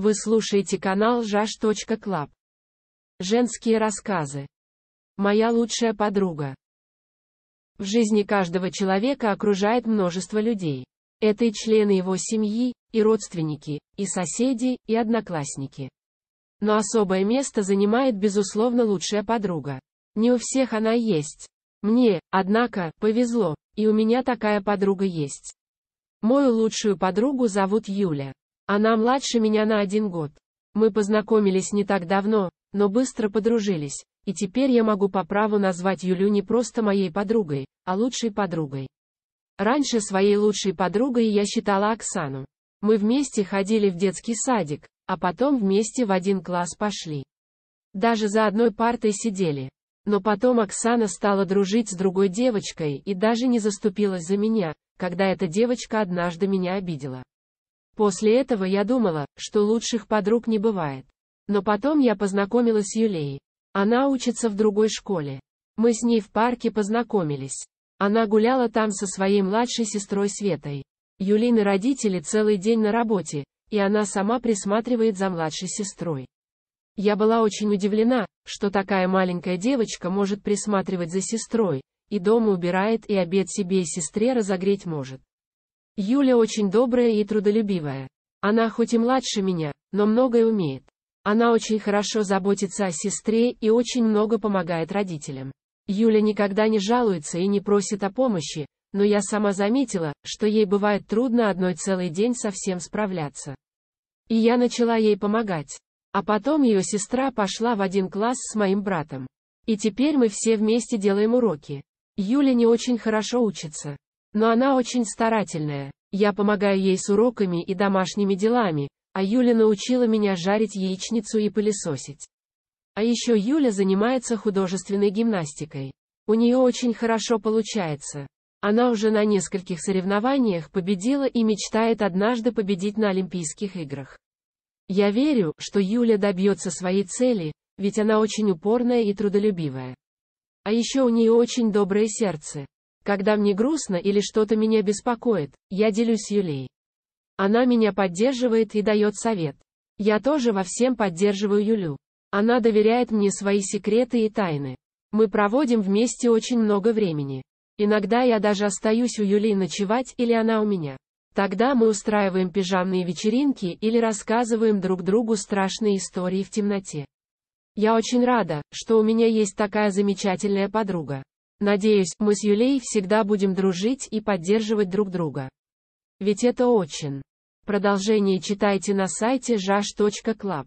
Вы слушаете канал ЖАШ.КЛАБ. Женские рассказы. Моя лучшая подруга. В жизни каждого человека окружает множество людей. Это и члены его семьи, и родственники, и соседи, и одноклассники. Но особое место занимает, безусловно, лучшая подруга. Не у всех она есть. Мне, однако, повезло, и у меня такая подруга есть. Мою лучшую подругу зовут Юля. Она младше меня на один год. Мы познакомились не так давно, но быстро подружились, и теперь я могу по праву назвать Юлю не просто моей подругой, а лучшей подругой. Раньше своей лучшей подругой я считала Оксану. Мы вместе ходили в детский садик, а потом вместе в один класс пошли. Даже за одной партой сидели. Но потом Оксана стала дружить с другой девочкой и даже не заступилась за меня, когда эта девочка однажды меня обидела. После этого я думала, что лучших подруг не бывает. Но потом я познакомилась с Юлей. Она учится в другой школе. Мы с ней в парке познакомились. Она гуляла там со своей младшей сестрой Светой. Юлины родители целый день на работе, и она сама присматривает за младшей сестрой. Я была очень удивлена, что такая маленькая девочка может присматривать за сестрой, и дома убирает и обед себе и сестре разогреть может. Юля очень добрая и трудолюбивая. Она хоть и младше меня, но многое умеет. Она очень хорошо заботится о сестре и очень много помогает родителям. Юля никогда не жалуется и не просит о помощи, но я сама заметила, что ей бывает трудно одной целый день совсем справляться. И я начала ей помогать. А потом ее сестра пошла в один класс с моим братом. И теперь мы все вместе делаем уроки. Юля не очень хорошо учится. Но она очень старательная. Я помогаю ей с уроками и домашними делами, а Юля научила меня жарить яичницу и пылесосить. А еще Юля занимается художественной гимнастикой. У нее очень хорошо получается. Она уже на нескольких соревнованиях победила и мечтает однажды победить на Олимпийских играх. Я верю, что Юля добьется своей цели, ведь она очень упорная и трудолюбивая. А еще у нее очень доброе сердце, когда мне грустно или что-то меня беспокоит, я делюсь Юлей. Она меня поддерживает и дает совет. Я тоже во всем поддерживаю Юлю. Она доверяет мне свои секреты и тайны. Мы проводим вместе очень много времени. Иногда я даже остаюсь у Юли ночевать или она у меня. Тогда мы устраиваем пижамные вечеринки или рассказываем друг другу страшные истории в темноте. Я очень рада, что у меня есть такая замечательная подруга. Надеюсь, мы с Юлей всегда будем дружить и поддерживать друг друга. Ведь это очень. Продолжение читайте на сайте jash.club.